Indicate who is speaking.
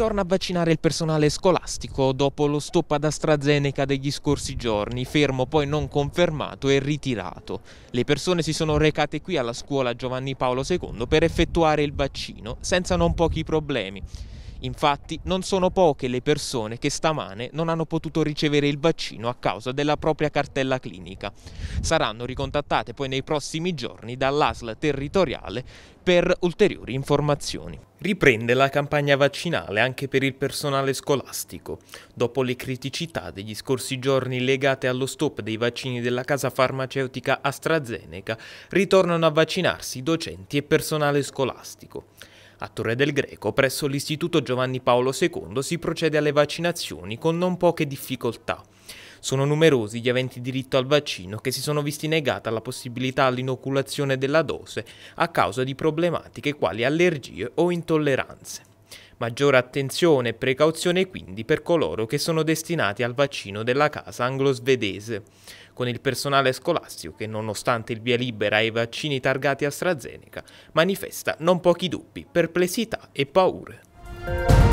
Speaker 1: torna a vaccinare il personale scolastico dopo lo stop ad AstraZeneca degli scorsi giorni, fermo poi non confermato e ritirato. Le persone si sono recate qui alla scuola Giovanni Paolo II per effettuare il vaccino, senza non pochi problemi. Infatti non sono poche le persone che stamane non hanno potuto ricevere il vaccino a causa della propria cartella clinica. Saranno ricontattate poi nei prossimi giorni dall'ASL territoriale per ulteriori informazioni. Riprende la campagna vaccinale anche per il personale scolastico. Dopo le criticità degli scorsi giorni legate allo stop dei vaccini della casa farmaceutica AstraZeneca, ritornano a vaccinarsi docenti e personale scolastico. A Torre del Greco, presso l'Istituto Giovanni Paolo II, si procede alle vaccinazioni con non poche difficoltà. Sono numerosi gli aventi diritto al vaccino che si sono visti negata la possibilità all'inoculazione della dose a causa di problematiche quali allergie o intolleranze. Maggiore attenzione e precauzione quindi per coloro che sono destinati al vaccino della casa anglo-svedese, con il personale scolastico che nonostante il via libera ai vaccini targati AstraZeneca manifesta non pochi dubbi, perplessità e paure.